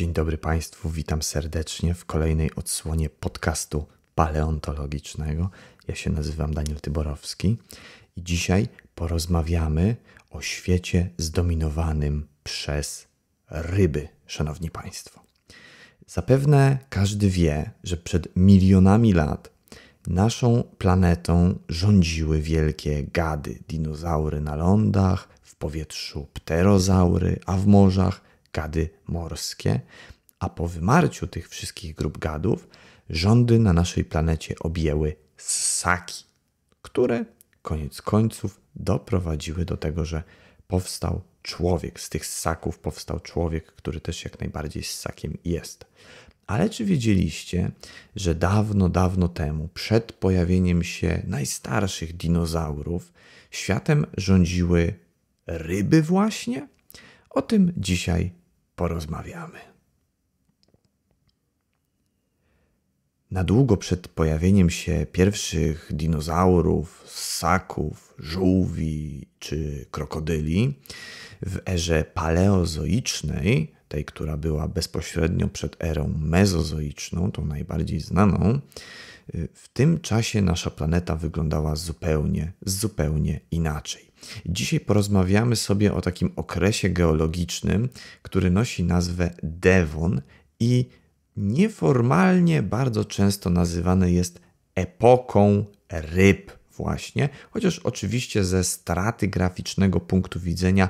Dzień dobry Państwu, witam serdecznie w kolejnej odsłonie podcastu paleontologicznego. Ja się nazywam Daniel Tyborowski i dzisiaj porozmawiamy o świecie zdominowanym przez ryby, Szanowni Państwo. Zapewne każdy wie, że przed milionami lat naszą planetą rządziły wielkie gady, dinozaury na lądach, w powietrzu pterozaury, a w morzach gady morskie, a po wymarciu tych wszystkich grup gadów rządy na naszej planecie objęły ssaki, które koniec końców doprowadziły do tego, że powstał człowiek. Z tych ssaków powstał człowiek, który też jak najbardziej ssakiem jest. Ale czy wiedzieliście, że dawno, dawno temu, przed pojawieniem się najstarszych dinozaurów, światem rządziły ryby właśnie? O tym dzisiaj porozmawiamy. Na długo przed pojawieniem się pierwszych dinozaurów, ssaków, żółwi czy krokodyli, w erze paleozoicznej, tej, która była bezpośrednio przed erą mezozoiczną, tą najbardziej znaną, w tym czasie nasza planeta wyglądała zupełnie, zupełnie inaczej. Dzisiaj porozmawiamy sobie o takim okresie geologicznym, który nosi nazwę Devon i nieformalnie bardzo często nazywany jest epoką ryb, właśnie, chociaż oczywiście ze straty graficznego punktu widzenia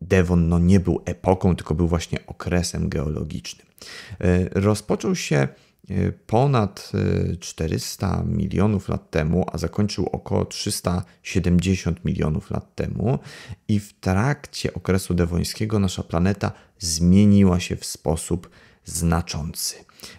Devon no, nie był epoką, tylko był właśnie okresem geologicznym. E, rozpoczął się Y, ponad 400 y, milionów lat temu, a zakończył około 370 milionów lat temu, i w trakcie okresu dewońskiego nasza planeta zmieniła się w sposób znaczący.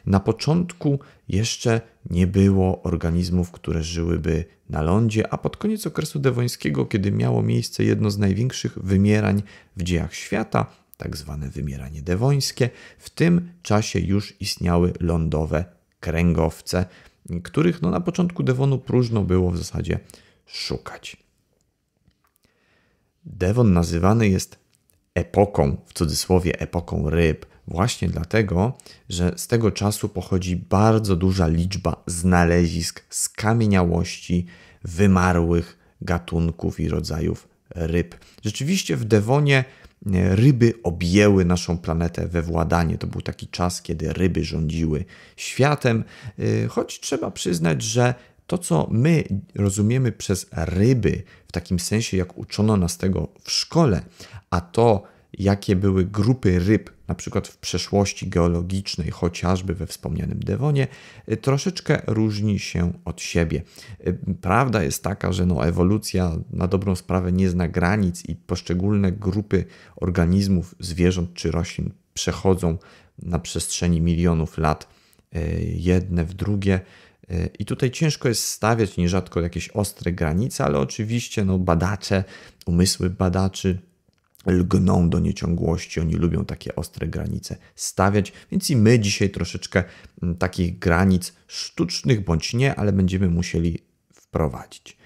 Na początku jeszcze nie było organizmów, które żyłyby na lądzie, a pod koniec okresu dewońskiego, kiedy miało miejsce jedno z największych wymierań w dziejach świata, tak zwane wymieranie dewońskie. W tym czasie już istniały lądowe kręgowce, których no, na początku Devonu próżno było w zasadzie szukać. Devon nazywany jest epoką, w cudzysłowie epoką ryb, właśnie dlatego, że z tego czasu pochodzi bardzo duża liczba znalezisk skamieniałości wymarłych gatunków i rodzajów ryb. Rzeczywiście w Dewonie E, ryby objęły naszą planetę we władanie. To był taki czas, kiedy ryby rządziły światem, e, choć trzeba przyznać, że to, co my rozumiemy przez ryby, w takim sensie, jak uczono nas tego w szkole, a to, jakie były grupy ryb, na przykład w przeszłości geologicznej, chociażby we wspomnianym Dewonie, y, troszeczkę różni się od siebie. Y, prawda jest taka, że no, ewolucja na dobrą sprawę nie zna granic i poszczególne grupy organizmów, zwierząt czy roślin przechodzą na przestrzeni milionów lat y, jedne w drugie. I tutaj ciężko jest stawiać nierzadko jakieś ostre granice, ale oczywiście no, badacze, umysły badaczy, lgną do nieciągłości, oni lubią takie ostre granice stawiać, więc i my dzisiaj troszeczkę mm, takich granic sztucznych bądź nie, ale będziemy musieli wprowadzić.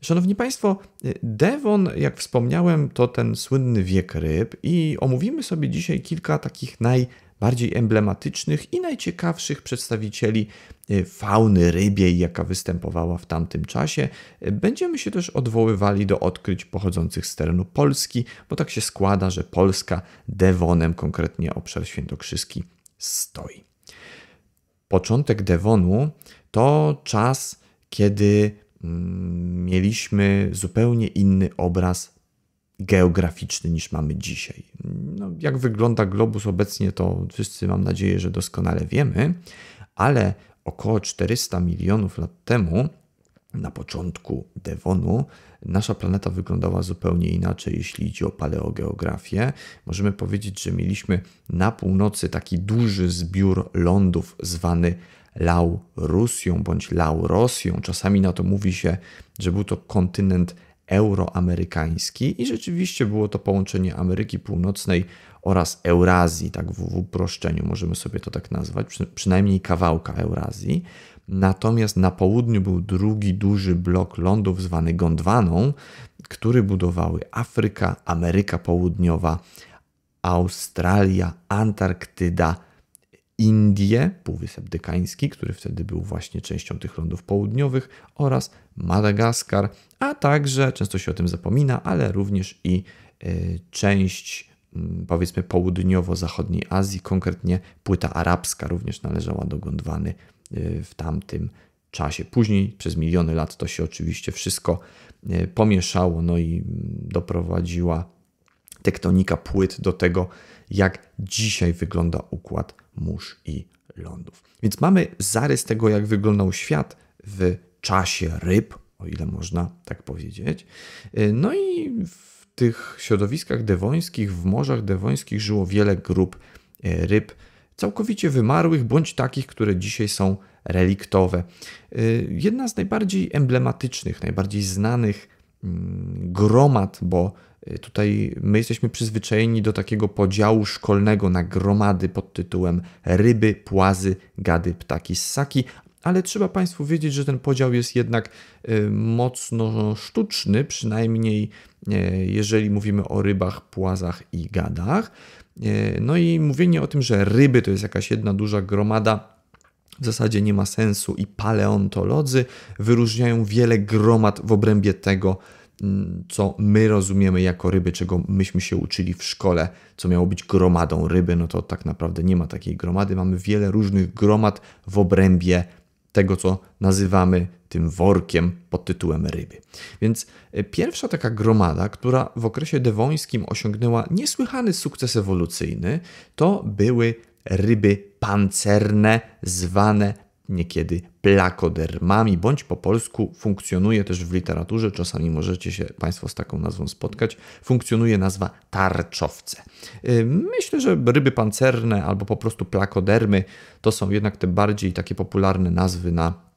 Szanowni Państwo, y, Devon, jak wspomniałem, to ten słynny wiek ryb i omówimy sobie dzisiaj kilka takich najbardziej emblematycznych i najciekawszych przedstawicieli Y, fauny rybiej, jaka występowała w tamtym czasie. Y, będziemy się też odwoływali do odkryć pochodzących z terenu Polski, bo tak się składa, że Polska Dewonem, konkretnie obszar świętokrzyski, stoi. Początek Dewonu to czas, kiedy mm, mieliśmy zupełnie inny obraz geograficzny niż mamy dzisiaj. No, jak wygląda globus obecnie, to wszyscy mam nadzieję, że doskonale wiemy, ale około 400 milionów lat temu, na początku Devonu, nasza planeta wyglądała zupełnie inaczej, jeśli idzie o paleogeografię. Możemy powiedzieć, że mieliśmy na północy taki duży zbiór lądów zwany Laurusją bądź Laurosją. Czasami na to mówi się, że był to kontynent euroamerykański i rzeczywiście było to połączenie Ameryki Północnej oraz Eurazji, tak w, uproszczeniu możemy sobie to tak nazwać, przynajmniej kawałka Eurazji. Natomiast na południu był drugi duży blok lądów zwany Gondwaną, który budowały Afryka, Ameryka Południowa, Australia, Antarktyda, Indie, Półwysep dykański, który wtedy był właśnie częścią tych lądów południowych, oraz Madagaskar, a także, często się o tym zapomina, ale również i y, część mm, powiedzmy południowo-zachodniej Azji, konkretnie płyta arabska również należała do Gondwany y, w tamtym czasie. Później przez miliony lat to się oczywiście wszystko y, pomieszało, no i mm, doprowadziła tektonika płyt do tego, jak dzisiaj wygląda układ mórz i lądów. Więc mamy zarys tego, jak wyglądał świat w czasie ryb, o ile można tak powiedzieć. Y, no i w tych środowiskach dewońskich, w morzach dewońskich żyło wiele grup y, ryb całkowicie wymarłych, bądź takich, które dzisiaj są reliktowe. Y, jedna z najbardziej emblematycznych, najbardziej znanych mm, gromad, bo Y, tutaj my jesteśmy przyzwyczajeni do takiego podziału szkolnego na gromady pod tytułem ryby, płazy, gady, ptaki, ssaki, ale trzeba Państwu wiedzieć, że ten podział jest jednak y, mocno sztuczny, przynajmniej y, jeżeli mówimy o rybach, płazach i gadach. No i mówienie o tym, że ryby to jest jakaś jedna duża gromada, w zasadzie nie ma sensu i paleontolodzy wyróżniają wiele gromad w obrębie tego co my rozumiemy jako ryby, czego myśmy się uczyli w szkole, co miało być gromadą ryby, no to tak naprawdę nie ma takiej gromady. Mamy wiele różnych gromad w obrębie tego, co nazywamy tym workiem pod tytułem ryby. Więc e, pierwsza taka gromada, która w okresie dewońskim osiągnęła niesłychany sukces ewolucyjny, to były ryby pancerne zwane niekiedy plakodermami, bądź po polsku funkcjonuje też w literaturze, czasami możecie się Państwo z taką nazwą spotkać, funkcjonuje nazwa tarczowce. Myślę, że ryby pancerne albo po prostu plakodermy to są jednak te bardziej takie popularne nazwy na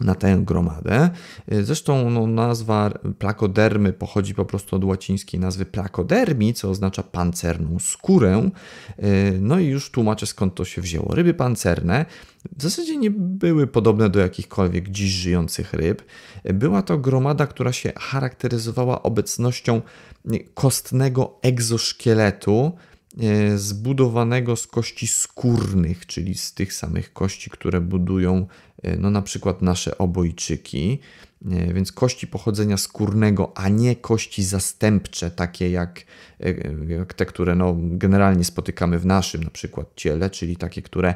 na tę gromadę. Y, zresztą no, nazwa plakodermy pochodzi po prostu od łacińskiej nazwy plakodermi, co oznacza pancerną skórę. Y, no i już tłumaczę skąd to się wzięło. Ryby pancerne w zasadzie nie były podobne do jakichkolwiek dziś żyjących ryb. Była to gromada, która się charakteryzowała obecnością kostnego egzoszkieletu, E, zbudowanego z kości skórnych, czyli z tych samych kości, które budują e, no, na przykład nasze obojczyki, e, więc kości pochodzenia skórnego, a nie kości zastępcze, takie jak, jak te, które no, generalnie spotykamy w naszym na przykład ciele, czyli takie, które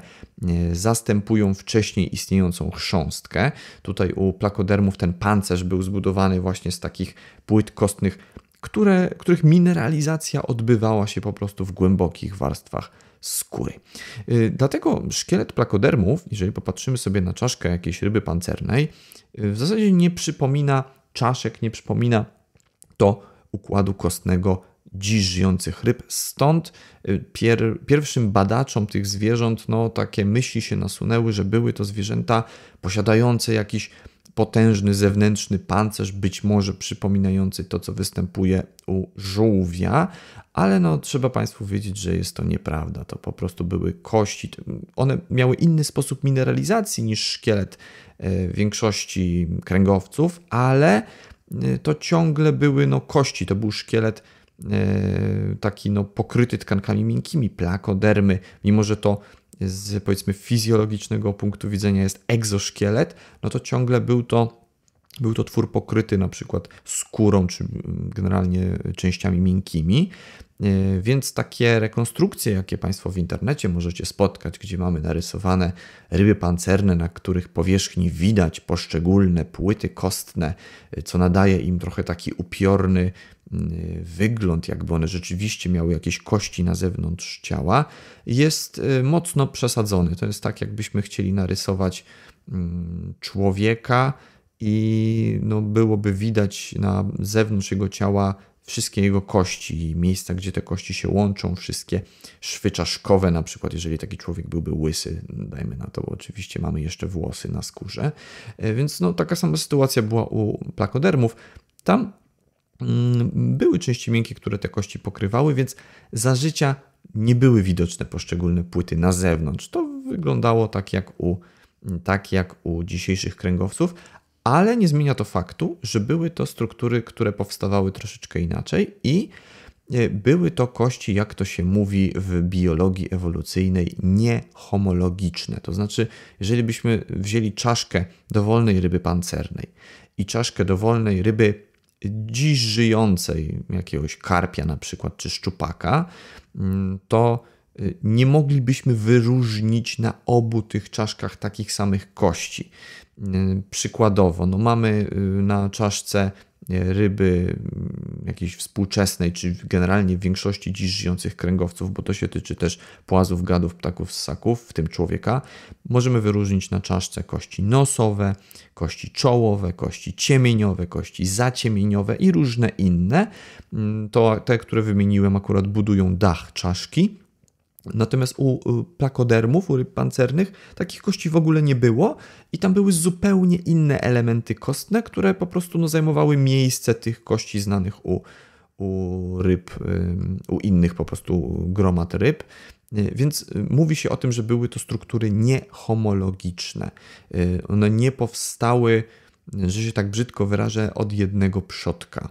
zastępują wcześniej istniejącą chrząstkę. Tutaj u plakodermów ten pancerz był zbudowany właśnie z takich płyt kostnych które, których mineralizacja odbywała się po prostu w głębokich warstwach skóry. Y, dlatego szkielet plakodermów, jeżeli popatrzymy sobie na czaszkę jakiejś ryby pancernej, y, w zasadzie nie przypomina czaszek, nie przypomina to układu kostnego dziś żyjących ryb. Stąd y, pier, pierwszym badaczom tych zwierząt no, takie myśli się nasunęły, że były to zwierzęta posiadające jakiś potężny zewnętrzny pancerz, być może przypominający to, co występuje u żółwia, ale no, trzeba Państwu wiedzieć, że jest to nieprawda. To po prostu były kości. One miały inny sposób mineralizacji niż szkielet e, większości kręgowców, ale e, to ciągle były no, kości. To był szkielet e, taki no, pokryty tkankami miękkimi, plakodermy, mimo że to z powiedzmy fizjologicznego punktu widzenia jest egzoszkielet, no to ciągle był to, był to twór pokryty na przykład skórą czy mm, generalnie częściami miękkimi. E, więc takie rekonstrukcje, jakie Państwo w internecie możecie spotkać, gdzie mamy narysowane ryby pancerne, na których powierzchni widać poszczególne płyty kostne, e, co nadaje im trochę taki upiorny mm, e, wygląd, jakby one rzeczywiście miały jakieś kości na zewnątrz ciała, jest mocno przesadzony. To jest tak, jakbyśmy chcieli narysować mm, człowieka i no, byłoby widać na zewnątrz jego ciała wszystkie jego kości, miejsca, gdzie te kości się łączą, wszystkie szwy czaszkowe, na przykład jeżeli taki człowiek byłby łysy, dajmy na to, bo oczywiście mamy jeszcze włosy na skórze, e, więc no, taka sama sytuacja była u plakodermów. Tam mm, były części miękkie, które te kości pokrywały, więc za życia nie były widoczne poszczególne płyty na zewnątrz. To wyglądało tak jak u, tak jak u dzisiejszych kręgowców, ale nie zmienia to faktu, że były to struktury, które powstawały troszeczkę inaczej i e, były to kości, jak to się mówi w biologii ewolucyjnej, niehomologiczne. To znaczy, jeżeli byśmy wzięli czaszkę dowolnej ryby pancernej i czaszkę dowolnej ryby dziś żyjącej, jakiegoś karpia na przykład, czy szczupaka, mm, to e, nie moglibyśmy wyróżnić na obu tych czaszkach takich samych kości. Y, przykładowo, no mamy y, na czaszce y, ryby mm, jakiejś współczesnej, czy generalnie w większości dziś żyjących kręgowców, bo to się tyczy też płazów, gadów, ptaków, ssaków, w tym człowieka, możemy wyróżnić na czaszce kości nosowe, kości czołowe, kości ciemieniowe, kości zaciemieniowe i różne inne. Mm, to te, które wymieniłem, akurat budują dach czaszki. Natomiast u plakodermów, u ryb pancernych, takich kości w ogóle nie było i tam były zupełnie inne elementy kostne, które po prostu no, zajmowały miejsce tych kości znanych u, u ryb, u innych po prostu gromad ryb. Y, więc y, mówi się o tym, że były to struktury niehomologiczne. Y, one nie powstały, że się tak brzydko wyrażę, od jednego przodka.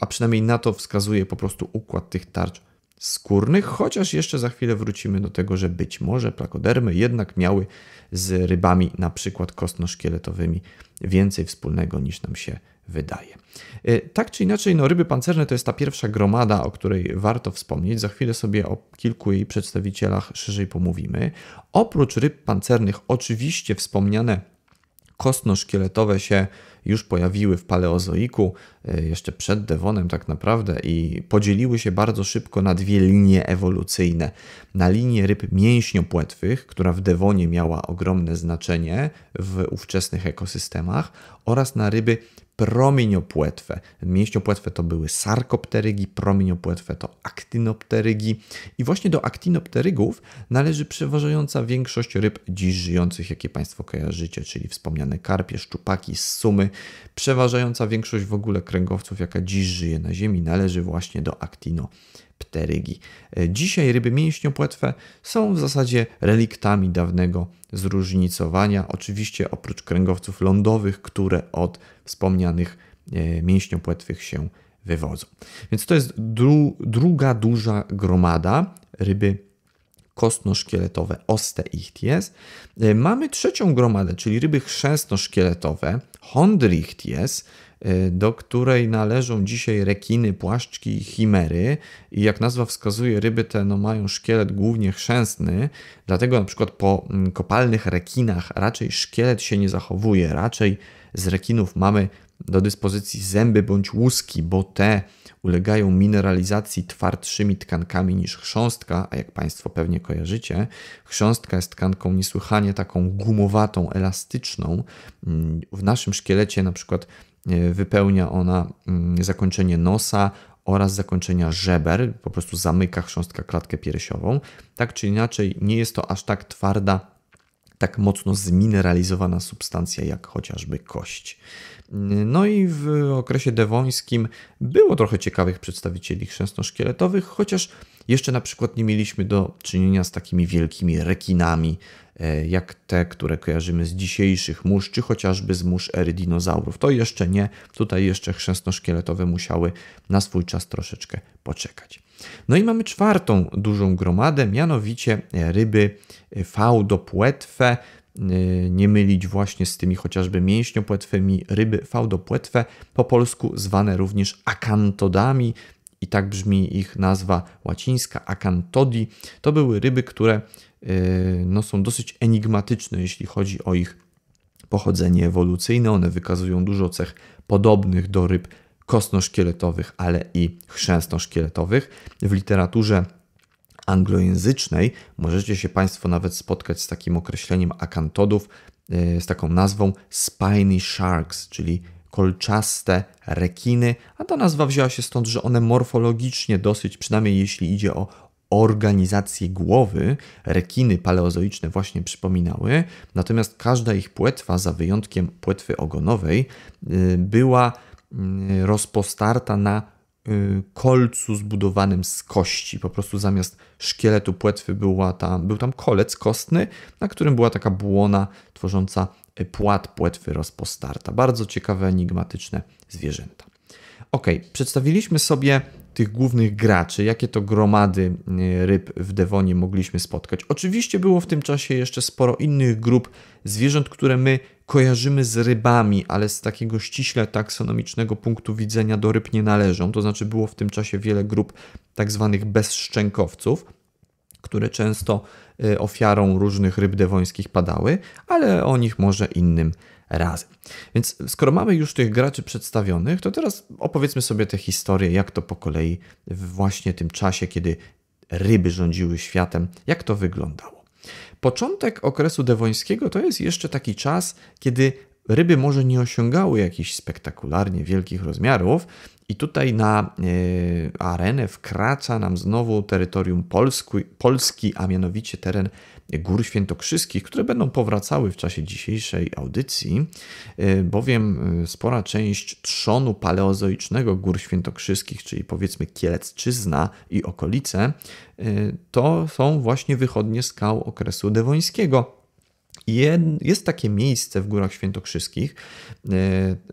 A przynajmniej na to wskazuje po prostu układ tych tarcz skórnych, chociaż jeszcze za chwilę wrócimy do tego, że być może plakodermy jednak miały z rybami, na przykład kostno-szkieletowymi, więcej wspólnego niż nam się wydaje. E, tak czy inaczej, no, ryby pancerne to jest ta pierwsza gromada, o której warto wspomnieć. Za chwilę sobie o kilku jej przedstawicielach szerzej pomówimy. Oprócz ryb pancernych, oczywiście wspomniane kostno-szkieletowe się już pojawiły w paleozoiku, e, jeszcze przed Dewonem tak naprawdę i podzieliły się bardzo szybko na dwie linie ewolucyjne. Na linię ryb mięśniopłetwych, która w Dewonie miała ogromne znaczenie w ówczesnych ekosystemach oraz na ryby promieniopłetwę. Mięśniopłetwę to były sarkopterygi, promieniopłetwę to aktinopterygi. I właśnie do aktinopterygów należy przeważająca większość ryb dziś żyjących, jakie Państwo kojarzycie, czyli wspomniane karpie, szczupaki, sumy. Przeważająca większość w ogóle kręgowców, jaka dziś żyje na Ziemi, należy właśnie do aktinopterygów pterygi. E, dzisiaj ryby mięśniopłetwe są w zasadzie reliktami dawnego zróżnicowania, oczywiście oprócz kręgowców lądowych, które od wspomnianych e, mięśniopłetwych się wywodzą. Więc to jest dru druga duża gromada ryby kostno-szkieletowe, osteichties. E, mamy trzecią gromadę, czyli ryby chrzęstno-szkieletowe, chondrichties, Y, do której należą dzisiaj rekiny, płaszczki i chimery. I jak nazwa wskazuje, ryby te no, mają szkielet głównie chrzęsny, dlatego na przykład po mm, kopalnych rekinach raczej szkielet się nie zachowuje, raczej z rekinów mamy do dyspozycji zęby bądź łuski, bo te ulegają mineralizacji twardszymi tkankami niż chrząstka, a jak Państwo pewnie kojarzycie, chrząstka jest tkanką niesłychanie taką gumowatą, elastyczną. Mm, w naszym szkielecie na przykład E, wypełnia ona mm, zakończenie nosa oraz zakończenia żeber, po prostu zamyka chrząstka klatkę piersiową. Tak czy inaczej, nie jest to aż tak twarda, tak mocno zmineralizowana substancja jak chociażby kość. Mm, no i w okresie dewońskim było trochę ciekawych przedstawicieli chrzęstno-szkieletowych, chociaż jeszcze na przykład nie mieliśmy do czynienia z takimi wielkimi rekinami E, jak te, które kojarzymy z dzisiejszych mórz, czy chociażby z mórz ery dinozaurów. To jeszcze nie, tutaj jeszcze chrzęsno-szkieletowe musiały na swój czas troszeczkę poczekać. No i mamy czwartą dużą gromadę, mianowicie e, ryby e, faudopłetwe, nie mylić właśnie z tymi chociażby mięśniopłetwymi ryby faudopłetwe, po polsku zwane również akantodami, i tak brzmi ich nazwa łacińska, akantodi. To były ryby, które Y, no, są dosyć enigmatyczne, jeśli chodzi o ich pochodzenie ewolucyjne. One wykazują dużo cech podobnych do ryb kostno-szkieletowych, ale i chrzęsno-szkieletowych. W literaturze anglojęzycznej możecie się Państwo nawet spotkać z takim określeniem akantodów, y, z taką nazwą spiny sharks, czyli kolczaste rekiny, a ta nazwa wzięła się stąd, że one morfologicznie dosyć, przynajmniej jeśli idzie o organizację głowy rekiny paleozoiczne właśnie przypominały, natomiast każda ich płetwa, za wyjątkiem płetwy ogonowej, y, była y, rozpostarta na y, kolcu zbudowanym z kości. Po prostu zamiast szkieletu płetwy była tam, był tam kolec kostny, na którym była taka błona tworząca płat płetwy rozpostarta. Bardzo ciekawe, enigmatyczne zwierzęta. Ok, przedstawiliśmy sobie tych głównych graczy, jakie to gromady e, ryb w Dewonie mogliśmy spotkać. Oczywiście było w tym czasie jeszcze sporo innych grup zwierząt, które my kojarzymy z rybami, ale z takiego ściśle taksonomicznego punktu widzenia do ryb nie należą. To znaczy było w tym czasie wiele grup tak zwanych bezszczękowców, które często e, ofiarą różnych ryb dewońskich padały, ale o nich może innym razy. Więc skoro mamy już tych graczy przedstawionych, to teraz opowiedzmy sobie tę historię, jak to po kolei w właśnie tym czasie, kiedy ryby rządziły światem, jak to wyglądało. Początek okresu dewońskiego to jest jeszcze taki czas, kiedy ryby może nie osiągały jakichś spektakularnie wielkich rozmiarów, i tutaj na y, arenę wkracza nam znowu terytorium Polsku, Polski, a mianowicie teren Gór Świętokrzyskich, które będą powracały w czasie dzisiejszej audycji, y, bowiem y, spora część trzonu paleozoicznego Gór Świętokrzyskich, czyli powiedzmy Kielecczyzna i okolice, y, to są właśnie wychodnie skał okresu dewońskiego. Jest takie miejsce w Górach Świętokrzyskich,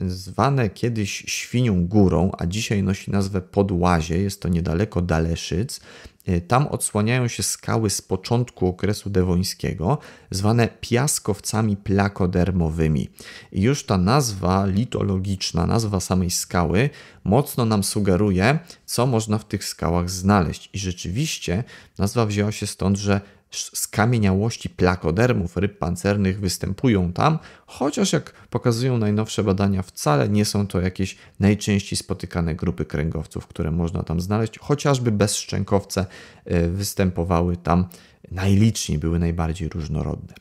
zwane kiedyś Świnią Górą, a dzisiaj nosi nazwę Podłazie. Jest to niedaleko Daleszyc. Y, tam odsłaniają się skały z początku okresu dewońskiego, zwane piaskowcami plakodermowymi. I już ta nazwa litologiczna, nazwa samej skały, mocno nam sugeruje, co można w tych skałach znaleźć. I rzeczywiście nazwa wzięła się stąd, że skamieniałości plakodermów ryb pancernych występują tam, chociaż jak pokazują najnowsze badania, wcale nie są to jakieś najczęściej spotykane grupy kręgowców, które można tam znaleźć. Chociażby bezszczękowce e, występowały tam najliczniej, były najbardziej różnorodne.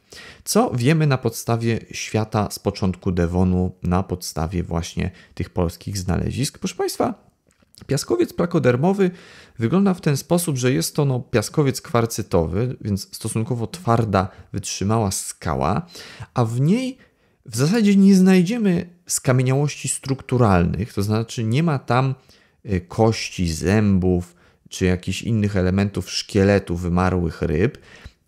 Co wiemy na podstawie świata z początku Devonu, na podstawie właśnie tych polskich znalezisk? Proszę Państwa, Piaskowiec plakodermowy wygląda w ten sposób, że jest to no, piaskowiec kwarcytowy, więc stosunkowo twarda, wytrzymała skała, a w niej w zasadzie nie znajdziemy skamieniałości strukturalnych, to znaczy nie ma tam y, kości, zębów czy jakichś innych elementów szkieletu wymarłych ryb,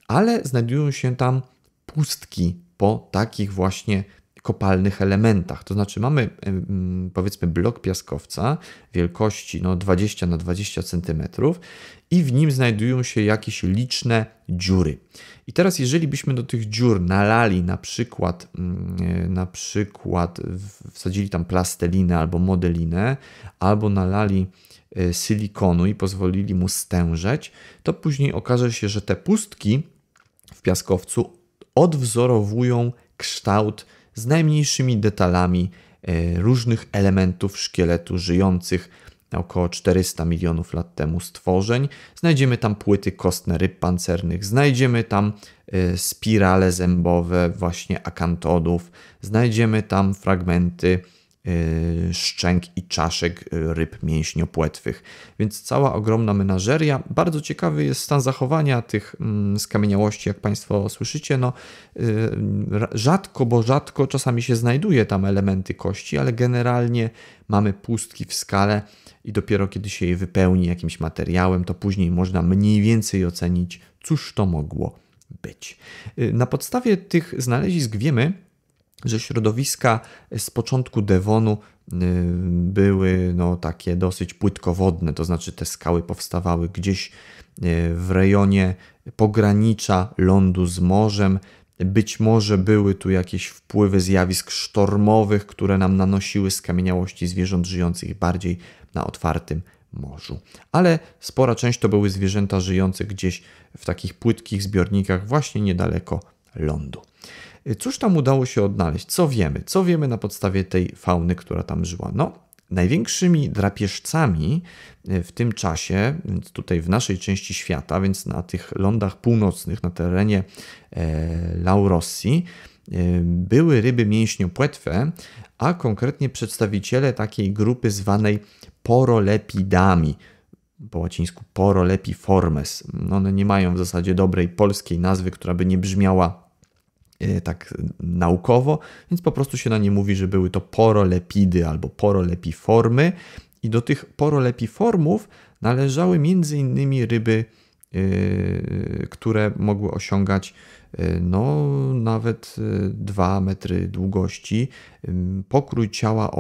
ale znajdują się tam pustki po takich właśnie kopalnych elementach. To znaczy mamy powiedzmy blok piaskowca wielkości no, 20 na 20 cm i w nim znajdują się jakieś liczne dziury. I teraz jeżeli byśmy do tych dziur nalali na przykład mm, e, na przykład wsadzili tam plastelinę albo modelinę albo nalali e, silikonu i pozwolili mu stężeć, to później okaże się, że te pustki w piaskowcu odwzorowują kształt z najmniejszymi detalami e, różnych elementów szkieletu żyjących około 400 milionów lat temu stworzeń. Znajdziemy tam płyty kostne ryb pancernych, znajdziemy tam e, spirale zębowe właśnie akantodów, znajdziemy tam fragmenty Y, szczęk i czaszek y, ryb mięśniopłetwych. Więc cała ogromna menażeria. Bardzo ciekawy jest stan zachowania tych mm, skamieniałości, jak Państwo słyszycie. No, y, rzadko, bo rzadko czasami się znajduje tam elementy kości, ale generalnie mamy pustki w skale i dopiero kiedy się je wypełni jakimś materiałem, to później można mniej więcej ocenić, cóż to mogło być. Na podstawie tych znalezisk wiemy, że środowiska z początku Devonu y, były no, takie dosyć płytkowodne, to znaczy te skały powstawały gdzieś y, w rejonie pogranicza lądu z morzem. Być może były tu jakieś wpływy zjawisk sztormowych, które nam nanosiły skamieniałości zwierząt żyjących bardziej na otwartym morzu. Ale spora część to były zwierzęta żyjące gdzieś w takich płytkich zbiornikach, właśnie niedaleko lądu. Y, cóż tam udało się odnaleźć? Co wiemy? Co wiemy na podstawie tej fauny, która tam żyła? No, największymi drapieżcami y, w tym czasie, więc tutaj w naszej części świata, więc na tych lądach północnych, na terenie e, Laurosji, y, były ryby mięśniopłetwe, a konkretnie przedstawiciele takiej grupy zwanej porolepidami. Po łacińsku porolepiformes. No, one nie mają w zasadzie dobrej polskiej nazwy, która by nie brzmiała Y, tak naukowo, więc po prostu się na nie mówi, że były to porolepidy albo porolepiformy. I do tych porolepiformów należały m.in. ryby, y, które mogły osiągać y, no, nawet 2 metry długości. pokrój ciała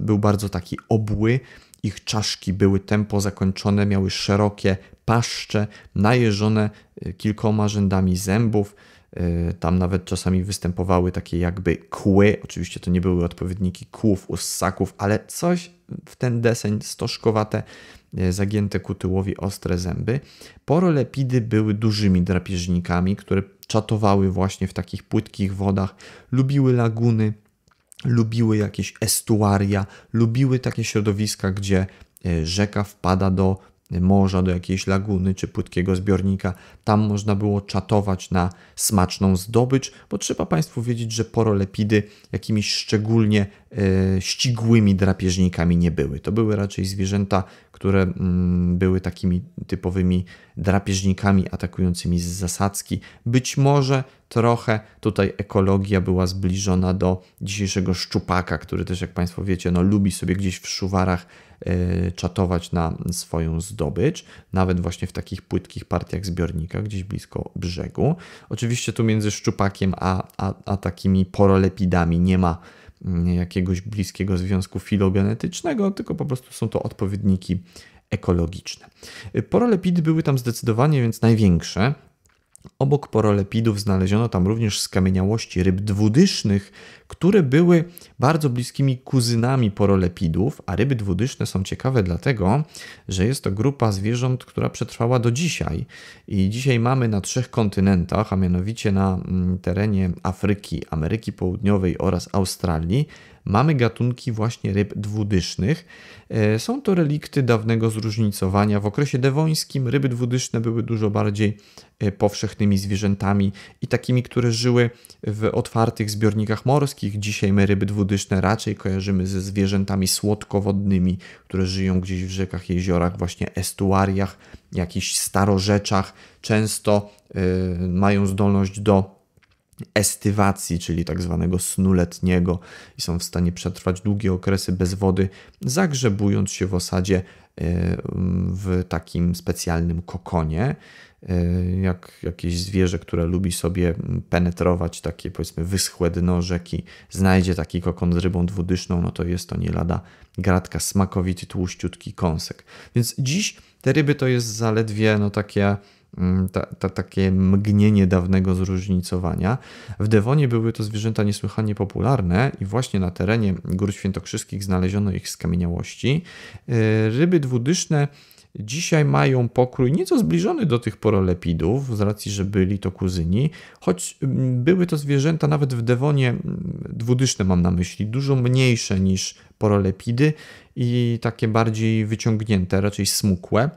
był bardzo taki obły. Ich czaszki były tempo zakończone, miały szerokie paszcze, najeżone kilkoma rzędami zębów. Y, tam nawet czasami występowały takie jakby kły, oczywiście to nie były odpowiedniki kłów, ussaków, ale coś w ten deseń stożkowate, y, zagięte ku tyłowi ostre zęby. Porolepidy były dużymi drapieżnikami, które czatowały właśnie w takich płytkich wodach, lubiły laguny, lubiły jakieś estuaria, lubiły takie środowiska, gdzie y, rzeka wpada do morza, do jakiejś laguny czy płytkiego zbiornika. Tam można było czatować na smaczną zdobycz, bo trzeba Państwu wiedzieć, że porolepidy jakimiś szczególnie e, ścigłymi drapieżnikami nie były. To były raczej zwierzęta, które mm, były takimi typowymi drapieżnikami atakującymi z zasadzki. Być może trochę tutaj ekologia była zbliżona do dzisiejszego szczupaka, który też, jak Państwo wiecie, no, lubi sobie gdzieś w szuwarach Y, czatować na swoją zdobycz, nawet właśnie w takich płytkich partiach zbiornika, gdzieś blisko brzegu. Oczywiście tu między szczupakiem a, a, a takimi porolepidami nie ma mm, jakiegoś bliskiego związku filogenetycznego, tylko po prostu są to odpowiedniki ekologiczne. Y, Porolepidy były tam zdecydowanie więc największe, Obok porolepidów znaleziono tam również skamieniałości ryb dwudysznych, które były bardzo bliskimi kuzynami porolepidów, a ryby dwudyszne są ciekawe dlatego, że jest to grupa zwierząt, która przetrwała do dzisiaj. I dzisiaj mamy na trzech kontynentach, a mianowicie na mm, terenie Afryki, Ameryki Południowej oraz Australii, mamy gatunki właśnie ryb dwudysznych. E, są to relikty dawnego zróżnicowania. W okresie dewońskim ryby dwudyszne były dużo bardziej e, powszechnymi zwierzętami i takimi, które żyły w otwartych zbiornikach morskich. Dzisiaj my ryby dwudyszne raczej kojarzymy ze zwierzętami słodkowodnymi, które żyją gdzieś w rzekach, jeziorach, właśnie estuariach, jakichś starorzeczach. Często e, mają zdolność do estywacji, czyli tak zwanego snu letniego i są w stanie przetrwać długie okresy bez wody, zagrzebując się w osadzie e, w takim specjalnym kokonie, e, jak jakieś zwierzę, które lubi sobie penetrować takie powiedzmy wyschłe dno rzeki, znajdzie taki kokon z rybą dwudyszną, no to jest to nie lada gratka, smakowity, tłuściutki kąsek. Więc dziś te ryby to jest zaledwie no takie Mm, ta, ta, takie mgnienie dawnego zróżnicowania. W Dewonie były to zwierzęta niesłychanie popularne i właśnie na terenie Gór Świętokrzyskich znaleziono ich skamieniałości. E, ryby dwudyszne dzisiaj mają pokrój nieco zbliżony do tych porolepidów, z racji, że byli to kuzyni, choć mm, były to zwierzęta nawet w Dewonie mm, dwudyszne mam na myśli, dużo mniejsze niż porolepidy i takie bardziej wyciągnięte, raczej smukłe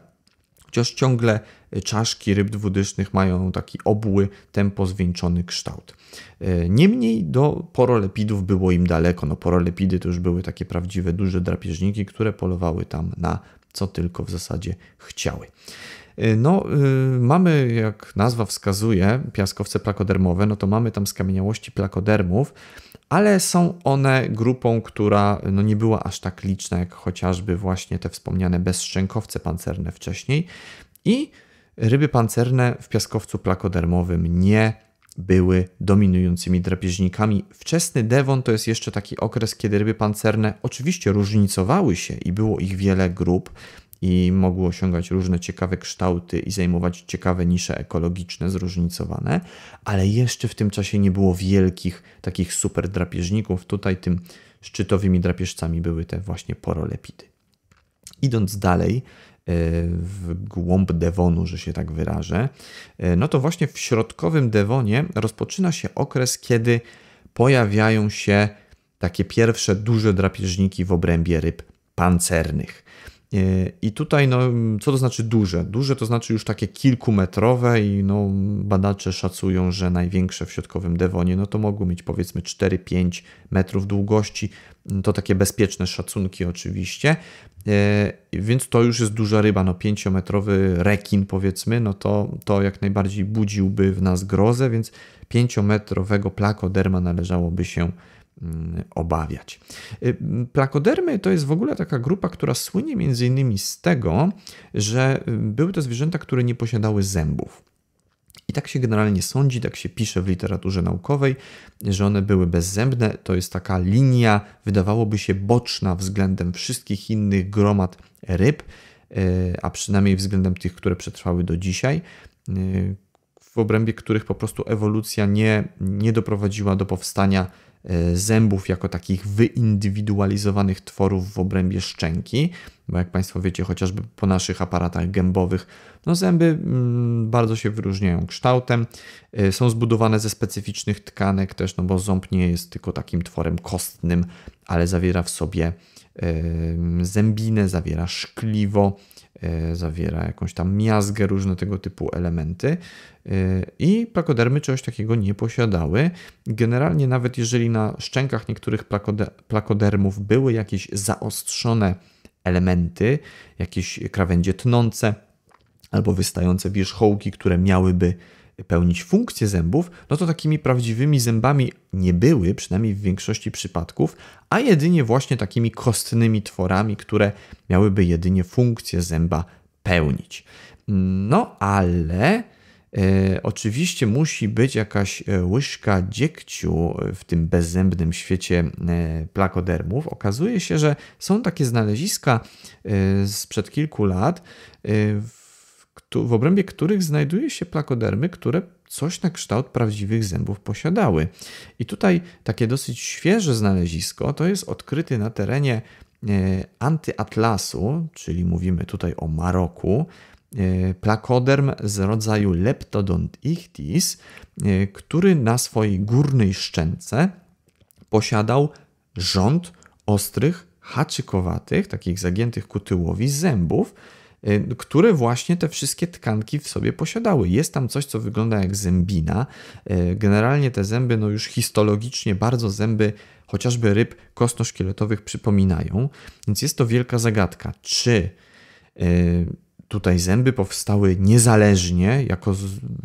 chociaż ciągle czaszki ryb dwudysznych mają taki obły, tempo zwieńczony kształt. E, niemniej do porolepidów było im daleko. No, porolepidy to już były takie prawdziwe duże drapieżniki, które polowały tam na co tylko w zasadzie chciały. E, no, yy, mamy, jak nazwa wskazuje, piaskowce plakodermowe, no to mamy tam skamieniałości plakodermów, ale są one grupą, która no nie była aż tak liczna jak chociażby właśnie te wspomniane bezszczękowce pancerne wcześniej i ryby pancerne w piaskowcu plakodermowym nie były dominującymi drapieżnikami. Wczesny Devon to jest jeszcze taki okres, kiedy ryby pancerne oczywiście różnicowały się i było ich wiele grup, i mogły osiągać różne ciekawe kształty i zajmować ciekawe nisze ekologiczne, zróżnicowane, ale jeszcze w tym czasie nie było wielkich takich super drapieżników. Tutaj tym szczytowymi drapieżcami były te właśnie porolepidy. Idąc dalej, e, w głąb Devonu, że się tak wyrażę, e, no to właśnie w środkowym Devonie rozpoczyna się okres, kiedy pojawiają się takie pierwsze duże drapieżniki w obrębie ryb pancernych. E, I tutaj, no, co to znaczy duże? Duże to znaczy już takie kilkumetrowe i no, badacze szacują, że największe w środkowym Dewonie, no to mogły mieć powiedzmy 4-5 metrów długości. To takie bezpieczne szacunki oczywiście, e, więc to już jest duża ryba, no 5-metrowy rekin powiedzmy, no to, to jak najbardziej budziłby w nas grozę, więc 5-metrowego plakoderma należałoby się Mm, obawiać. Y, Plakodermy to jest w ogóle taka grupa, która słynie między innymi z tego, że y, były to zwierzęta, które nie posiadały zębów. I tak się generalnie sądzi, tak się pisze w literaturze naukowej, że one były bezzębne. To jest taka linia, wydawałoby się boczna względem wszystkich innych gromad ryb, y, a przynajmniej względem tych, które przetrwały do dzisiaj, w obrębie których po prostu ewolucja nie, nie doprowadziła do powstania E, zębów jako takich wyindywidualizowanych tworów w obrębie szczęki, bo jak Państwo wiecie, chociażby po naszych aparatach gębowych, no zęby mm, bardzo się wyróżniają kształtem, e, są zbudowane ze specyficznych tkanek też, no bo ząb nie jest tylko takim tworem kostnym, ale zawiera w sobie e, zębinę, zawiera szkliwo, E, zawiera jakąś tam miazgę, różne tego typu elementy. E, I plakodermy czegoś takiego nie posiadały. Generalnie, nawet jeżeli na szczękach niektórych plakodermów były jakieś zaostrzone elementy, jakieś krawędzie tnące albo wystające wierzchołki, które miałyby pełnić funkcję zębów, no to takimi prawdziwymi zębami nie były, przynajmniej w większości przypadków, a jedynie właśnie takimi kostnymi tworami, które miałyby jedynie funkcję zęba pełnić. No ale e, oczywiście musi być jakaś e, łyżka dziegciu w tym bezzębnym świecie e, plakodermów. Okazuje się, że są takie znaleziska e, sprzed kilku lat e, w w obrębie których znajduje się plakodermy, które coś na kształt prawdziwych zębów posiadały. I tutaj takie dosyć świeże znalezisko to jest odkryty na terenie e, antyatlasu, czyli mówimy tutaj o Maroku, e, plakoderm z rodzaju Leptodont ichthys, e, który na swojej górnej szczęce posiadał rząd ostrych, haczykowatych, takich zagiętych ku tyłowi zębów, Y, które właśnie te wszystkie tkanki w sobie posiadały. Jest tam coś, co wygląda jak zębina. Y, generalnie te zęby, no już histologicznie bardzo zęby chociażby ryb kostno-szkieletowych przypominają. Więc jest to wielka zagadka, czy y, tutaj zęby powstały niezależnie, jako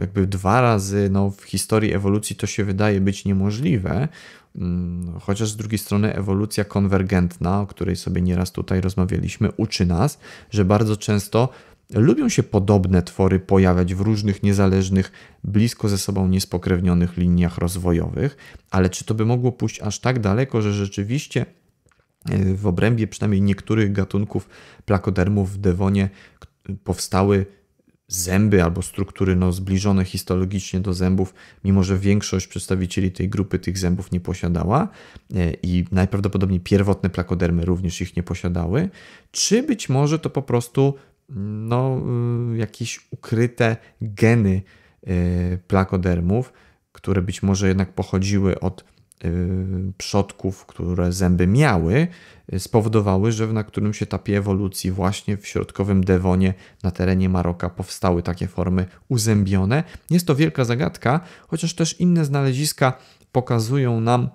jakby dwa razy no, w historii ewolucji to się wydaje być niemożliwe, mm, chociaż z drugiej strony ewolucja konwergentna, o której sobie nieraz tutaj rozmawialiśmy, uczy nas, że bardzo często lubią się podobne twory pojawiać w różnych niezależnych, blisko ze sobą niespokrewnionych liniach rozwojowych, ale czy to by mogło pójść aż tak daleko, że rzeczywiście e, w obrębie przynajmniej niektórych gatunków plakodermów w Dewonie, powstały zęby albo struktury no, zbliżone histologicznie do zębów, mimo że większość przedstawicieli tej grupy tych zębów nie posiadała e, i najprawdopodobniej pierwotne plakodermy również ich nie posiadały, czy być może to po prostu no, y, jakieś ukryte geny e, plakodermów, które być może jednak pochodziły od Y, przodków, które zęby miały, y, spowodowały, że na którymś etapie ewolucji, właśnie w środkowym Dewonie, na terenie Maroka, powstały takie formy uzębione. Jest to wielka zagadka, chociaż też inne znaleziska pokazują nam,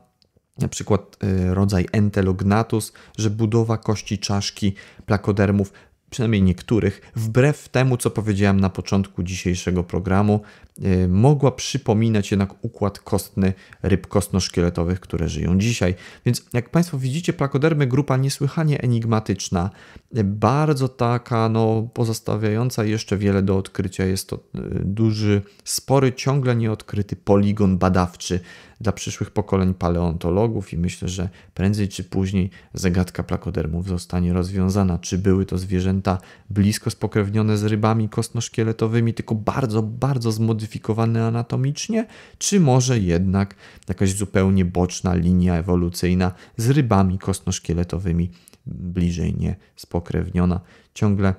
na przykład y, rodzaj Entelognatus, że budowa kości czaszki plakodermów przynajmniej niektórych, wbrew temu, co powiedziałem na początku dzisiejszego programu, y, mogła przypominać jednak układ kostny ryb kostno-szkieletowych, które żyją dzisiaj. Więc jak Państwo widzicie, plakodermy grupa niesłychanie enigmatyczna, bardzo taka, no, pozostawiająca jeszcze wiele do odkrycia. Jest to y, duży, spory, ciągle nieodkryty poligon badawczy dla przyszłych pokoleń paleontologów i myślę, że prędzej czy później zagadka plakodermów zostanie rozwiązana. Czy były to zwierzęta blisko spokrewnione z rybami kostno tylko bardzo, bardzo zmodyfikowane anatomicznie, czy może jednak jakaś zupełnie boczna linia ewolucyjna z rybami kostno bliżej nie spokrewniona. Ciągle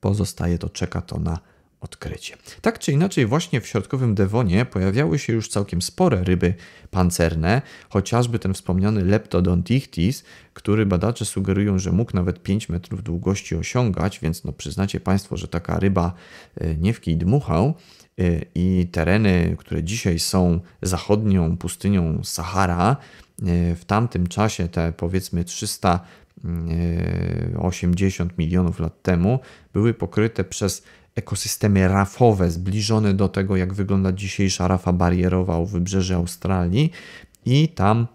pozostaje to, czeka to na odkrycie. Tak czy inaczej, właśnie w środkowym Dewonie pojawiały się już całkiem spore ryby pancerne, chociażby ten wspomniany Leptodontichthys, który badacze sugerują, że mógł nawet 5 metrów długości osiągać, więc no przyznacie Państwo, że taka ryba e, nie w kij dmuchał e, i tereny, które dzisiaj są zachodnią pustynią Sahara, e, w tamtym czasie, te powiedzmy 380 mm, milionów lat temu, były pokryte przez ekosystemy rafowe zbliżone do tego, jak wygląda dzisiejsza rafa barierowa u wybrzeży Australii i tam,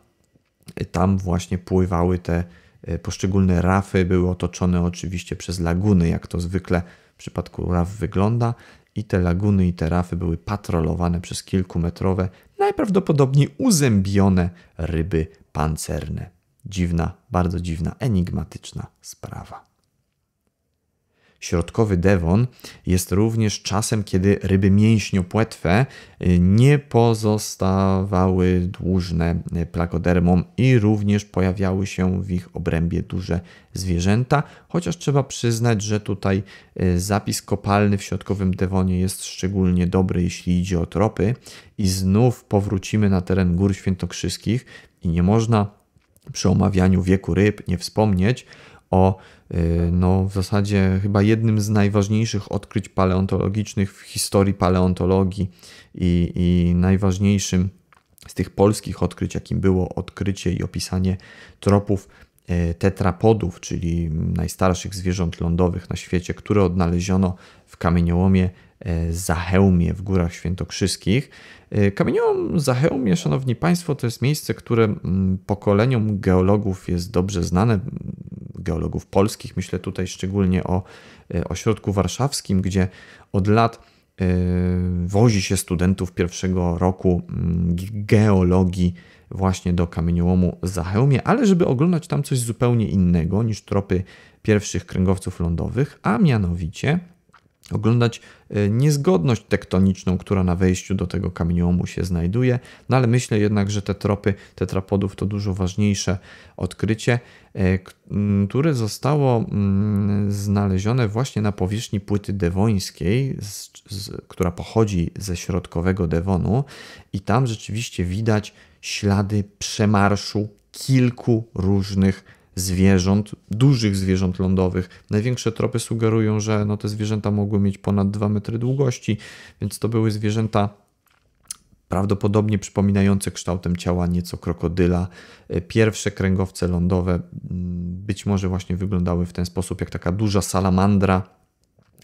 tam właśnie pływały te e, poszczególne rafy, były otoczone oczywiście przez laguny, jak to zwykle w przypadku raf wygląda i te laguny i te rafy były patrolowane przez kilkumetrowe, najprawdopodobniej uzębione ryby pancerne. Dziwna, bardzo dziwna, enigmatyczna sprawa. Środkowy Devon jest również czasem, kiedy ryby mięśniopłetwe y, nie pozostawały dłużne y, plakodermom i również pojawiały się w ich obrębie duże zwierzęta, chociaż trzeba przyznać, że tutaj y, zapis kopalny w Środkowym Dewonie jest szczególnie dobry, jeśli idzie o tropy i znów powrócimy na teren Gór Świętokrzyskich i nie można przy omawianiu wieku ryb nie wspomnieć o Y, no, w zasadzie chyba jednym z najważniejszych odkryć paleontologicznych w historii paleontologii i, i najważniejszym z tych polskich odkryć, jakim było odkrycie i opisanie tropów y, tetrapodów, czyli najstarszych zwierząt lądowych na świecie, które odnaleziono w kamieniołomie E, Zachełmie w Górach Świętokrzyskich. E, Kamieniołom Zachełmie, szanowni państwo, to jest miejsce, które mm, pokoleniom geologów jest dobrze znane, mm, geologów polskich, myślę tutaj szczególnie o e, ośrodku warszawskim, gdzie od lat wozi się studentów pierwszego roku mm, geologii właśnie do kamieniołomu Zachełmie, ale żeby oglądać tam coś zupełnie innego niż tropy pierwszych kręgowców lądowych, a mianowicie oglądać e, niezgodność tektoniczną, która na wejściu do tego kamieniołomu się znajduje, no ale myślę jednak, że te tropy tetrapodów to dużo ważniejsze odkrycie, e, które zostało mm, znalezione właśnie na powierzchni płyty dewońskiej, z, z, która pochodzi ze środkowego Devonu i tam rzeczywiście widać ślady przemarszu kilku różnych zwierząt, dużych zwierząt lądowych. Największe tropy sugerują, że no, te zwierzęta mogły mieć ponad 2 metry długości, więc to były zwierzęta prawdopodobnie przypominające kształtem ciała nieco krokodyla. E, pierwsze kręgowce lądowe być może właśnie wyglądały w ten sposób, jak taka duża salamandra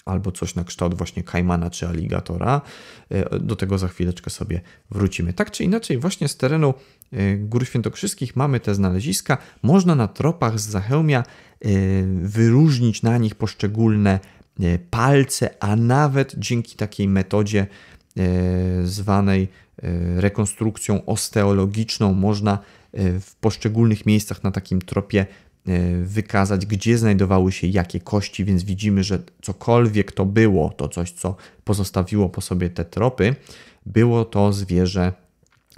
albo coś na kształt właśnie kajmana czy aligatora. E, do tego za chwileczkę sobie wrócimy. Tak czy inaczej, właśnie z terenu Y, Gór Świętokrzyskich mamy te znaleziska. Można na tropach z Zachełmia y, wyróżnić na nich poszczególne y, palce, a nawet dzięki takiej metodzie zwanej rekonstrukcją osteologiczną można w poszczególnych miejscach na takim tropie wykazać, gdzie znajdowały się jakie kości, więc widzimy, że cokolwiek to było, to coś, co pozostawiło po sobie te tropy, było to zwierzę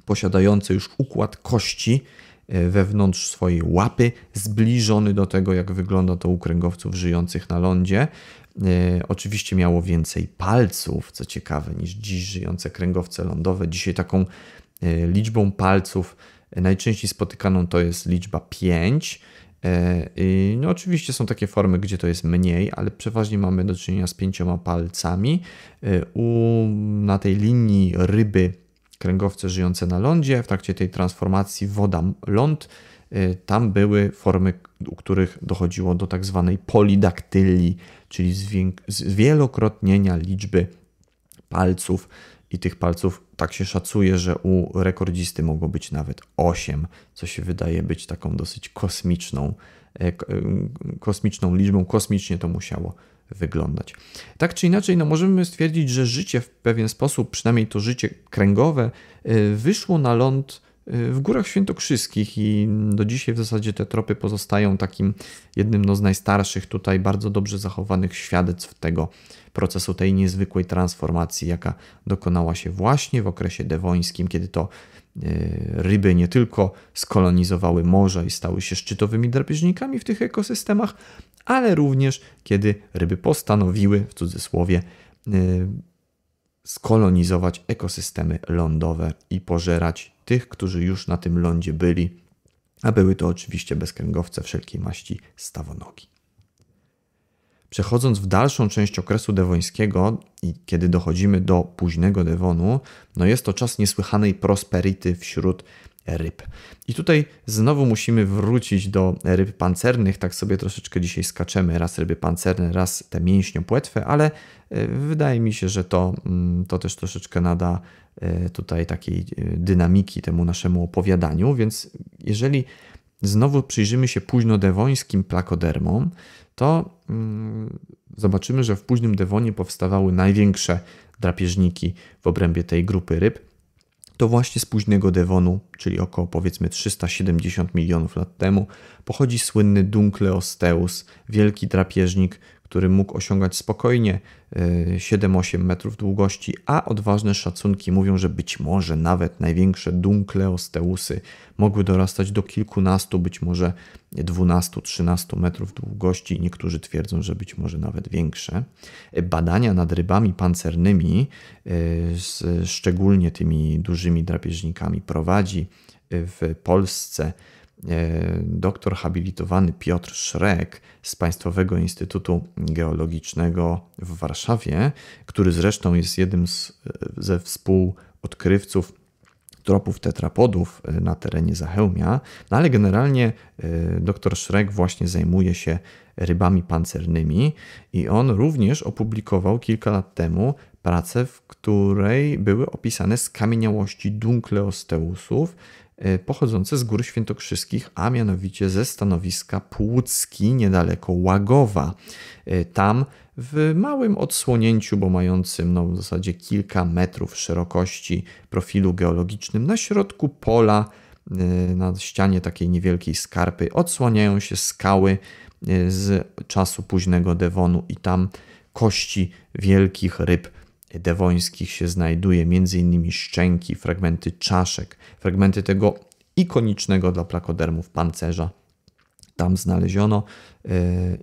posiadający już układ kości e, wewnątrz swojej łapy, zbliżony do tego, jak wygląda to u kręgowców żyjących na lądzie. E, oczywiście miało więcej palców, co ciekawe, niż dziś żyjące kręgowce lądowe. Dzisiaj taką e, liczbą palców najczęściej spotykaną to jest liczba 5. No, oczywiście są takie formy, gdzie to jest mniej, ale przeważnie mamy do czynienia z pięcioma palcami. U, na tej linii ryby kręgowce żyjące na lądzie. W trakcie tej transformacji woda-ląd y, tam były formy, u których dochodziło do tak zwanej polidaktyli, czyli zwielokrotnienia liczby palców i tych palców tak się szacuje, że u rekordzisty mogło być nawet 8, co się wydaje być taką dosyć kosmiczną, e, kosmiczną liczbą. Kosmicznie to musiało wyglądać. Tak czy inaczej, no możemy stwierdzić, że życie w pewien sposób, przynajmniej to życie kręgowe, y, wyszło na ląd y, w Górach Świętokrzyskich i do dzisiaj w zasadzie te tropy pozostają takim jednym no, z najstarszych tutaj bardzo dobrze zachowanych świadectw tego procesu, tej niezwykłej transformacji, jaka dokonała się właśnie w okresie dewońskim, kiedy to y, ryby nie tylko skolonizowały morza i stały się szczytowymi drapieżnikami w tych ekosystemach, ale również kiedy ryby postanowiły w cudzysłowie y, skolonizować ekosystemy lądowe i pożerać tych, którzy już na tym lądzie byli, a były to oczywiście bezkręgowce wszelkiej maści stawonogi. Przechodząc w dalszą część okresu dewońskiego i kiedy dochodzimy do późnego dewonu, no jest to czas niesłychanej prosperity wśród ryb. I tutaj znowu musimy wrócić do ryb pancernych, tak sobie troszeczkę dzisiaj skaczemy, raz ryby pancerne, raz te mięśnią płetwe, ale e, wydaje mi się, że to, mm, to też troszeczkę nada e, tutaj takiej e, dynamiki temu naszemu opowiadaniu, więc jeżeli znowu przyjrzymy się późno późno-dewońskim plakodermom, to mm, zobaczymy, że w późnym Dewonie powstawały największe drapieżniki w obrębie tej grupy ryb to właśnie z późnego Devonu, czyli około powiedzmy 370 milionów lat temu, pochodzi słynny Dunkleosteus, wielki drapieżnik, który mógł osiągać spokojnie 7-8 e, metrów długości, a odważne szacunki mówią, że być może nawet największe dunkleosteusy mogły dorastać do kilkunastu, być może 12-13 metrów długości. Niektórzy twierdzą, że być może nawet większe. Badania nad rybami pancernymi, e, szczególnie tymi dużymi drapieżnikami, prowadzi w Polsce E, doktor habilitowany Piotr Szrek z Państwowego Instytutu Geologicznego w Warszawie, który zresztą jest jednym z, e, ze współodkrywców tropów tetrapodów e, na terenie Zachełmia, no ale generalnie dr Szrek właśnie zajmuje się rybami pancernymi i on również opublikował kilka lat temu pracę, w której były opisane skamieniałości dunkleosteusów, E, pochodzące z Gór Świętokrzyskich, a mianowicie ze stanowiska Płucki, niedaleko Łagowa. E, tam w małym odsłonięciu, bo mającym no, w zasadzie kilka metrów szerokości profilu geologicznym, na środku pola, e, na ścianie takiej niewielkiej skarpy, odsłaniają się skały z czasu późnego Devonu i tam kości wielkich ryb dewońskich się znajduje m.in. szczęki, fragmenty czaszek, fragmenty tego ikonicznego dla plakodermów pancerza. Tam znaleziono e,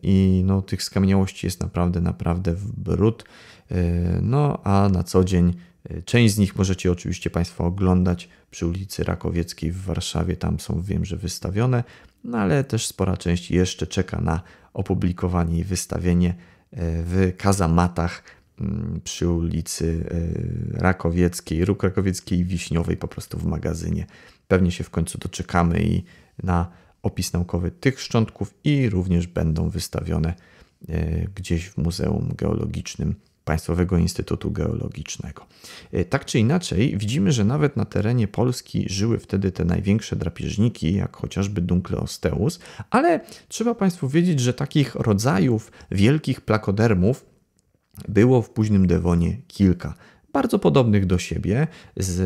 i no, tych skamieniałości jest naprawdę, naprawdę w brud. E, no a na co dzień e, część z nich możecie oczywiście Państwo oglądać przy ulicy Rakowieckiej w Warszawie. Tam są, wiem, że wystawione, no ale też spora część jeszcze czeka na opublikowanie i wystawienie w kazamatach Mm, przy ulicy y, Rakowieckiej, Róg Rakowieckiej i Wiśniowej, po prostu w magazynie. Pewnie się w końcu doczekamy i na opis naukowy tych szczątków i również będą wystawione y, gdzieś w Muzeum Geologicznym Państwowego Instytutu Geologicznego. Y, tak czy inaczej, widzimy, że nawet na terenie Polski żyły wtedy te największe drapieżniki, jak chociażby Dunkleosteus, ale trzeba Państwu wiedzieć, że takich rodzajów wielkich plakodermów było w późnym Dewonie kilka, bardzo podobnych do siebie, z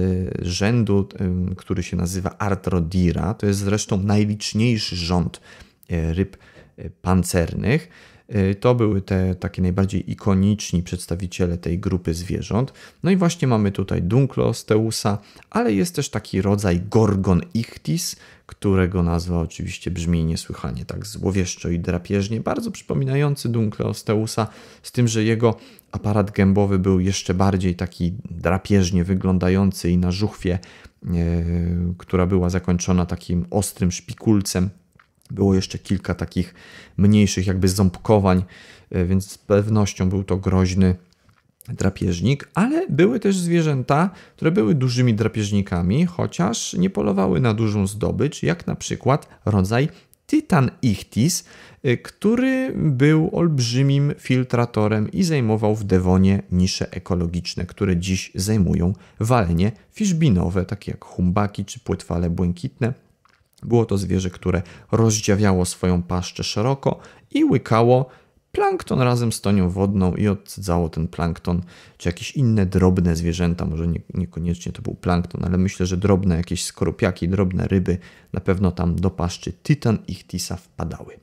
rzędu, który się nazywa Artrodira. To jest zresztą najliczniejszy rząd e, ryb e, pancernych. E, to były te takie najbardziej ikoniczni przedstawiciele tej grupy zwierząt. No i właśnie mamy tutaj Dunklosteusa, ale jest też taki rodzaj Gorgon ichtis, którego nazwa oczywiście brzmi niesłychanie tak złowieszczo i drapieżnie, bardzo przypominający Dunkleosteusa, z tym, że jego aparat gębowy był jeszcze bardziej taki drapieżnie wyglądający i na żuchwie, e, która była zakończona takim ostrym szpikulcem, było jeszcze kilka takich mniejszych jakby ząbkowań, e, więc z pewnością był to groźny drapieżnik, ale były też zwierzęta, które były dużymi drapieżnikami, chociaż nie polowały na dużą zdobycz, jak na przykład rodzaj Tytan Ichtis, y, który był olbrzymim filtratorem i zajmował w Dewonie nisze ekologiczne, które dziś zajmują walnie fiszbinowe, takie jak humbaki czy płetwale błękitne. Było to zwierzę, które rozdziawiało swoją paszczę szeroko i łykało plankton razem z tonią wodną i odcedzało ten plankton, czy jakieś inne drobne zwierzęta, może nie, niekoniecznie to był plankton, ale myślę, że drobne jakieś skorupiaki, drobne ryby na pewno tam do paszczy Titan ichtisa wpadały.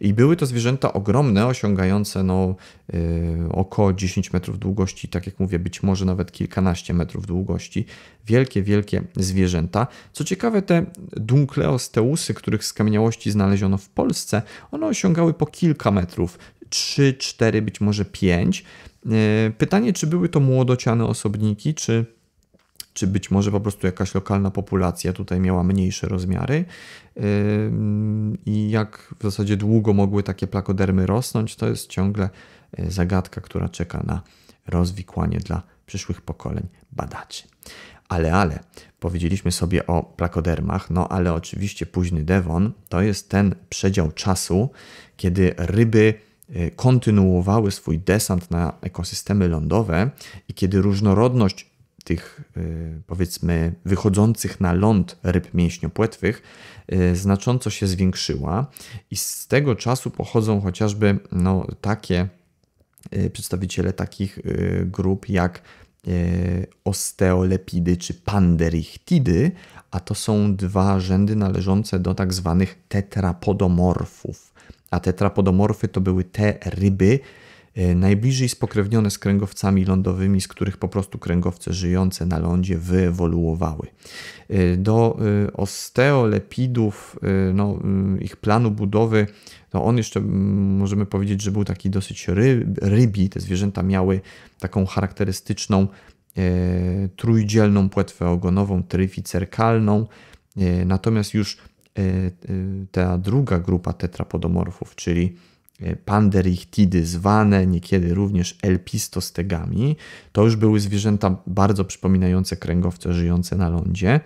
I były to zwierzęta ogromne, osiągające no, yy, około 10 metrów długości, tak jak mówię, być może nawet kilkanaście metrów długości. Wielkie, wielkie zwierzęta. Co ciekawe, te dunkleosteusy, których skamieniałości znaleziono w Polsce, one osiągały po kilka metrów, 3, 4, być może 5. E, pytanie, czy były to młodociane osobniki, czy, czy być może po prostu jakaś lokalna populacja tutaj miała mniejsze rozmiary e, i jak w zasadzie długo mogły takie plakodermy rosnąć, to jest ciągle e, zagadka, która czeka na rozwikłanie dla przyszłych pokoleń badaczy. Ale, ale, powiedzieliśmy sobie o plakodermach, no ale oczywiście późny Devon to jest ten przedział czasu, kiedy ryby Y, kontynuowały swój desant na ekosystemy lądowe i kiedy różnorodność tych y, powiedzmy wychodzących na ląd ryb mięśniopłetwych y, znacząco się zwiększyła i z tego czasu pochodzą chociażby no, takie przedstawiciele takich grup jak osteolepidy czy panderichtidy, a to są dwa rzędy należące do tak zwanych tetrapodomorfów a te trapodomorfy to były te ryby, e, najbliżej spokrewnione z kręgowcami lądowymi, z których po prostu kręgowce żyjące na lądzie wyewoluowały. E, do e, osteolepidów, no, ich planu budowy, no on jeszcze możemy powiedzieć, że był taki dosyć ryb, rybi. Te zwierzęta miały taką charakterystyczną trójdzielną płetwę ogonową, tryficerkalną, natomiast już Y, y, ta druga grupa tetrapodomorfów, czyli y, panderichtidy, zwane niekiedy również elpistostegami, to już były zwierzęta bardzo przypominające kręgowce żyjące na lądzie.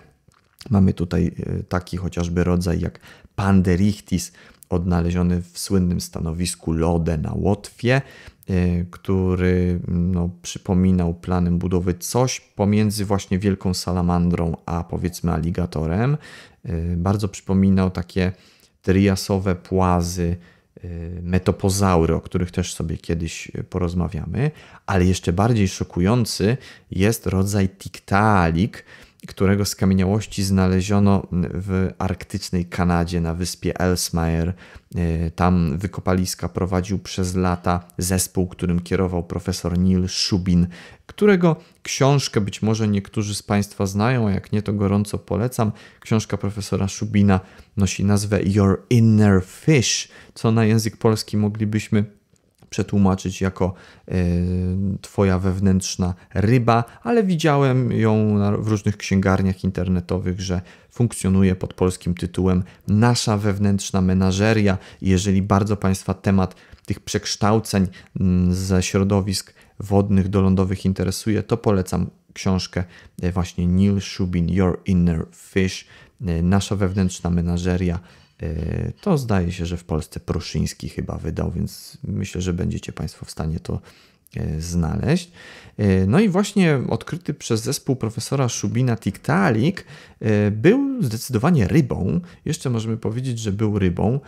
Mamy tutaj taki chociażby rodzaj jak panderichtis, odnaleziony w słynnym stanowisku Lode na Łotwie, Y, który mm, no, przypominał planem budowy coś pomiędzy właśnie wielką salamandrą a powiedzmy aligatorem. Y, bardzo przypominał takie triasowe płazy y, metopozaury, o których też sobie kiedyś porozmawiamy, ale jeszcze bardziej szokujący jest rodzaj tiktalik, którego skamieniałości znaleziono w arktycznej Kanadzie na wyspie Ellesmere. Tam wykopaliska prowadził przez lata zespół, którym kierował profesor Neil Shubin, którego książkę być może niektórzy z Państwa znają, a jak nie, to gorąco polecam. Książka profesora Shubina nosi nazwę Your Inner Fish, co na język polski moglibyśmy przetłumaczyć jako e, Twoja wewnętrzna ryba, ale widziałem ją w różnych księgarniach internetowych, że funkcjonuje pod polskim tytułem Nasza wewnętrzna menażeria. Jeżeli bardzo Państwa temat tych przekształceń mm, ze środowisk wodnych do lądowych interesuje, to polecam książkę e, właśnie Neil Shubin Your Inner Fish, e, Nasza wewnętrzna menażeria Y, to zdaje się, że w Polsce Proszyński chyba wydał, więc myślę, że będziecie Państwo w stanie to y, znaleźć. Y, no i właśnie odkryty przez zespół profesora Szubina Tiktalik był zdecydowanie rybą. Jeszcze możemy powiedzieć, że był rybą,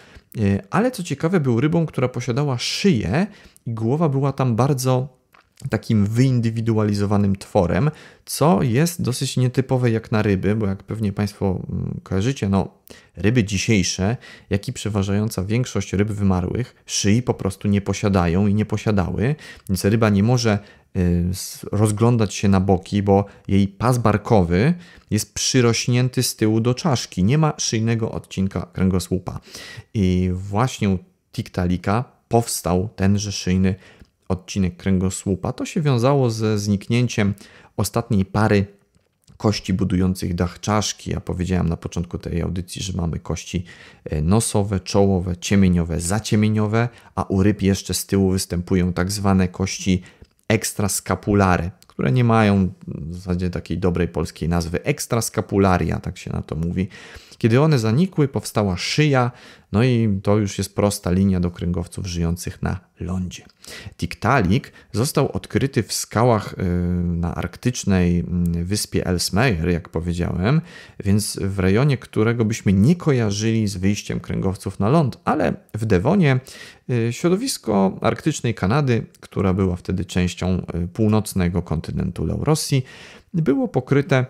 ale co ciekawe, był rybą, która posiadała szyję i głowa była tam bardzo takim wyindywidualizowanym tworem, co jest dosyć nietypowe jak na ryby, bo jak pewnie Państwo mm, kojarzycie, no Ryby dzisiejsze, jak i przeważająca większość ryb wymarłych, szyi po prostu nie posiadają i nie posiadały, więc ryba nie może y, rozglądać się na boki, bo jej pas barkowy jest przyrośnięty z tyłu do czaszki. Nie ma szyjnego odcinka kręgosłupa. I właśnie u Tiktalika powstał tenże szyjny odcinek kręgosłupa. To się wiązało ze zniknięciem ostatniej pary kości budujących dach czaszki. Ja powiedziałem na początku tej audycji, że mamy kości e, nosowe, czołowe, ciemieniowe, zaciemieniowe, a u ryb jeszcze z tyłu występują tak zwane kości ekstraskapulary, które nie mają w zasadzie takiej dobrej polskiej nazwy ekstraskapularia, tak się na to mówi. Kiedy one zanikły, powstała szyja, no i to już jest prosta linia do kręgowców żyjących na lądzie. Tiktalik został odkryty w skałach y, na arktycznej mm, wyspie Ellesmere, jak powiedziałem, więc w rejonie, którego byśmy nie kojarzyli z wyjściem kręgowców na ląd, ale w Dewonie y, środowisko arktycznej Kanady, która była wtedy częścią y, północnego kontynentu Laurosji, było pokryte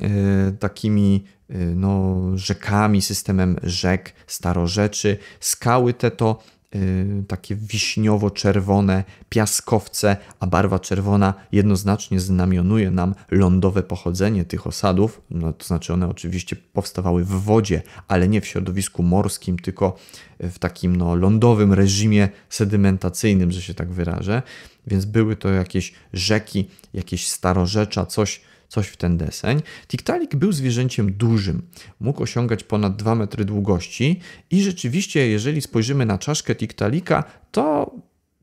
Y, takimi y, no, rzekami, systemem rzek, starorzeczy. Skały te to y, takie wiśniowo-czerwone piaskowce, a barwa czerwona jednoznacznie znamionuje nam lądowe pochodzenie tych osadów. No, to znaczy, one oczywiście powstawały w wodzie, ale nie w środowisku morskim, tylko w takim no, lądowym reżimie sedymentacyjnym, że się tak wyrażę. Więc były to jakieś rzeki, jakieś starorzecza, coś coś w ten deseń. Tiktalik był zwierzęciem dużym, mógł osiągać ponad 2 metry długości i rzeczywiście, jeżeli spojrzymy na czaszkę tiktalika, to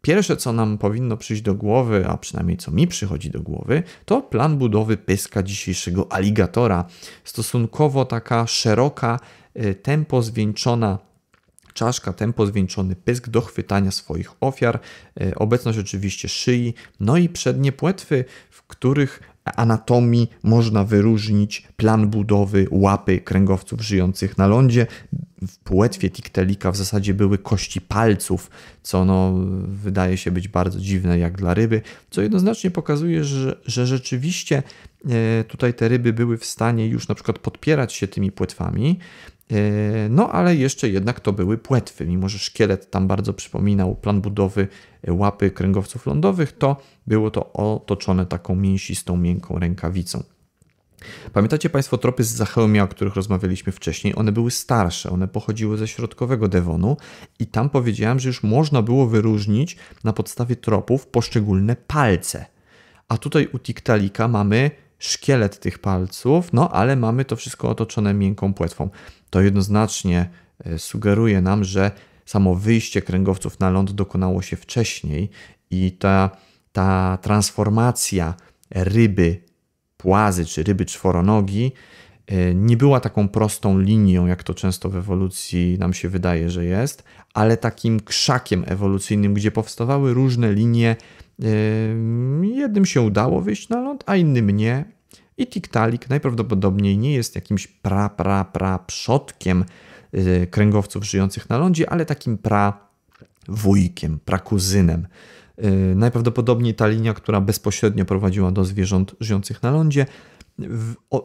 Pierwsze, co nam powinno przyjść do głowy, a przynajmniej co mi przychodzi do głowy, to plan budowy pyska dzisiejszego aligatora. Stosunkowo taka szeroka, y, tempo zwieńczona czaszka, tempo zwieńczony pysk do chwytania swoich ofiar, y, obecność oczywiście szyi, no i przednie płetwy, w których anatomii można wyróżnić plan budowy łapy kręgowców żyjących na lądzie. W płetwie tiktelika w zasadzie były kości palców, co no, wydaje się być bardzo dziwne jak dla ryby, co jednoznacznie pokazuje, że, że rzeczywiście e, tutaj te ryby były w stanie już na przykład podpierać się tymi płetwami, E, no, ale jeszcze jednak to były płetwy. Mimo, że szkielet tam bardzo przypominał plan budowy e, łapy kręgowców lądowych, to było to otoczone taką mięsistą, miękką rękawicą. Pamiętacie Państwo tropy z Zachełmia, o których rozmawialiśmy wcześniej? One były starsze, one pochodziły ze środkowego Devonu i tam powiedziałem, że już można było wyróżnić na podstawie tropów poszczególne palce. A tutaj u Tiktalika mamy szkielet tych palców, no ale mamy to wszystko otoczone miękką płetwą to jednoznacznie e, sugeruje nam, że samo wyjście kręgowców na ląd dokonało się wcześniej i ta, ta transformacja ryby płazy czy ryby czworonogi e, nie była taką prostą linią, jak to często w ewolucji nam się wydaje, że jest, ale takim krzakiem ewolucyjnym, gdzie powstawały różne linie. E, jednym się udało wyjść na ląd, a innym nie, i Tiktaalik najprawdopodobniej nie jest jakimś pra, pra, pra przodkiem y, kręgowców żyjących na lądzie, ale takim pra wujkiem, prakuzynem. Y, najprawdopodobniej ta linia, która bezpośrednio prowadziła do zwierząt żyjących na lądzie,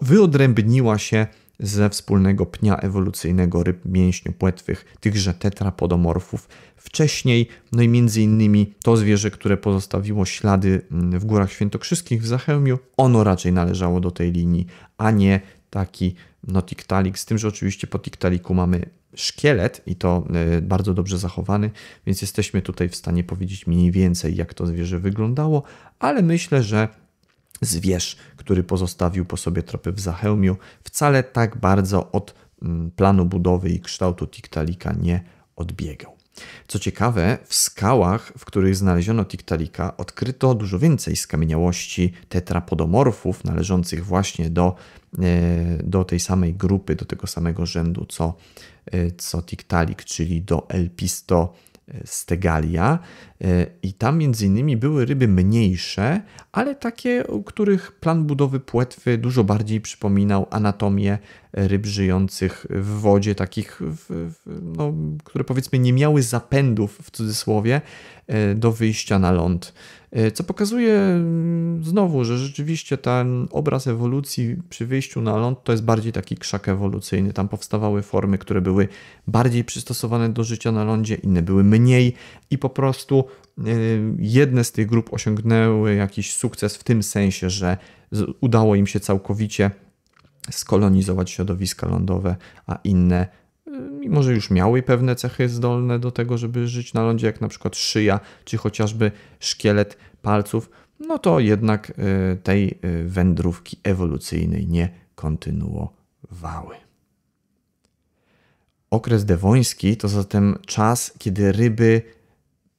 wyodrębniła się ze wspólnego pnia ewolucyjnego ryb mięśniopłetwych, tychże tetrapodomorfów. Wcześniej, no i między innymi to zwierzę, które pozostawiło ślady mm, w Górach Świętokrzyskich w Zachełmiu, ono raczej należało do tej linii, a nie taki no, tiktalik, z tym, że oczywiście po tiktaliku mamy szkielet i to e, bardzo dobrze zachowany, więc jesteśmy tutaj w stanie powiedzieć mniej więcej, jak to zwierzę wyglądało, ale myślę, że zwierz, który pozostawił po sobie tropy w Zachełmiu, wcale tak bardzo od mm, planu budowy i kształtu Tiktalika nie odbiegał. Co ciekawe, w skałach, w których znaleziono Tiktalika, odkryto dużo więcej skamieniałości tetrapodomorfów należących właśnie do, e, do tej samej grupy, do tego samego rzędu co, e, co Tiktalik, czyli do Elpisto Stegalia e, i tam między innymi były ryby mniejsze, ale takie, u których plan budowy płetwy dużo bardziej przypominał anatomię ryb żyjących w wodzie, takich, w, w, no, które powiedzmy nie miały zapędów w cudzysłowie e, do wyjścia na ląd. E, co pokazuje mm, znowu, że rzeczywiście ten obraz ewolucji przy wyjściu na ląd to jest bardziej taki krzak ewolucyjny. Tam powstawały formy, które były bardziej przystosowane do życia na lądzie, inne były mniej i po prostu e, jedne z tych grup osiągnęły jakiś sukces w tym sensie, że udało im się całkowicie skolonizować środowiska lądowe, a inne, y, mimo że już miały pewne cechy zdolne do tego, żeby żyć na lądzie, jak na przykład szyja czy chociażby szkielet palców, no to jednak y, tej y, wędrówki ewolucyjnej nie kontynuowały. Okres dewoński to zatem czas, kiedy ryby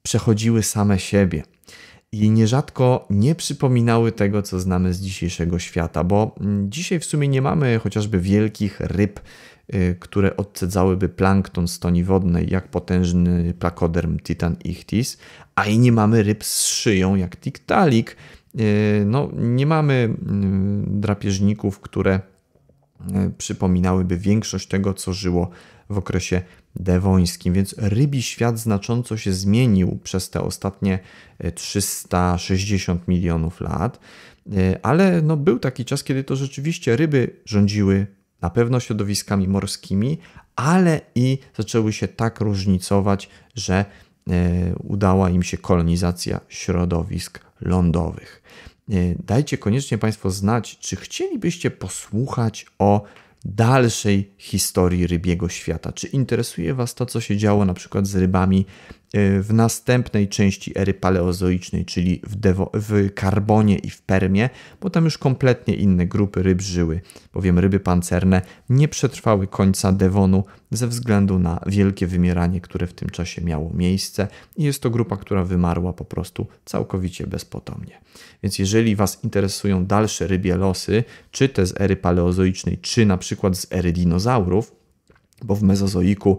przechodziły same siebie – i nierzadko nie przypominały tego, co znamy z dzisiejszego świata, bo mm, dzisiaj w sumie nie mamy chociażby wielkich ryb, y, które odcedzałyby plankton toni wodnej, jak potężny plakoderm Titan ichthys, a i nie mamy ryb z szyją, jak tiktalik. Y, no, nie mamy mm, drapieżników, które y, przypominałyby większość tego, co żyło w okresie dewońskim, więc rybi świat znacząco się zmienił przez te ostatnie 360 e, milionów lat, e, ale no był taki czas, kiedy to rzeczywiście ryby rządziły na pewno środowiskami morskimi, ale i zaczęły się tak różnicować, że e, udała im się kolonizacja środowisk lądowych. Dajcie koniecznie Państwo znać, czy chcielibyście posłuchać o dalszej historii rybiego świata? Czy interesuje Was to, co się działo na przykład z rybami Y, w następnej części ery paleozoicznej, czyli w, Devo w karbonie i w permie, bo tam już kompletnie inne grupy ryb żyły, bowiem ryby pancerne nie przetrwały końca Devonu ze względu na wielkie wymieranie, które w tym czasie miało miejsce i jest to grupa, która wymarła po prostu całkowicie bezpotomnie. Więc jeżeli Was interesują dalsze rybie losy, czy te z ery paleozoicznej, czy na przykład z ery dinozaurów, bo w mezozoiku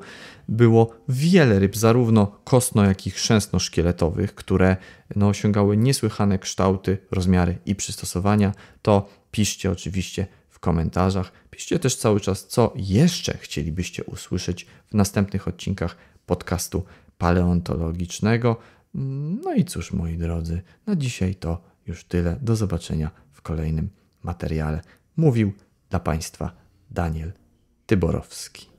było wiele ryb, zarówno kostno, jak i chrzęstno-szkieletowych, które no, osiągały niesłychane kształty, rozmiary i przystosowania. To piszcie oczywiście w komentarzach. Piszcie też cały czas, co jeszcze chcielibyście usłyszeć w następnych odcinkach podcastu paleontologicznego. No i cóż, moi drodzy, na dzisiaj to już tyle. Do zobaczenia w kolejnym materiale. Mówił dla Państwa Daniel Tyborowski.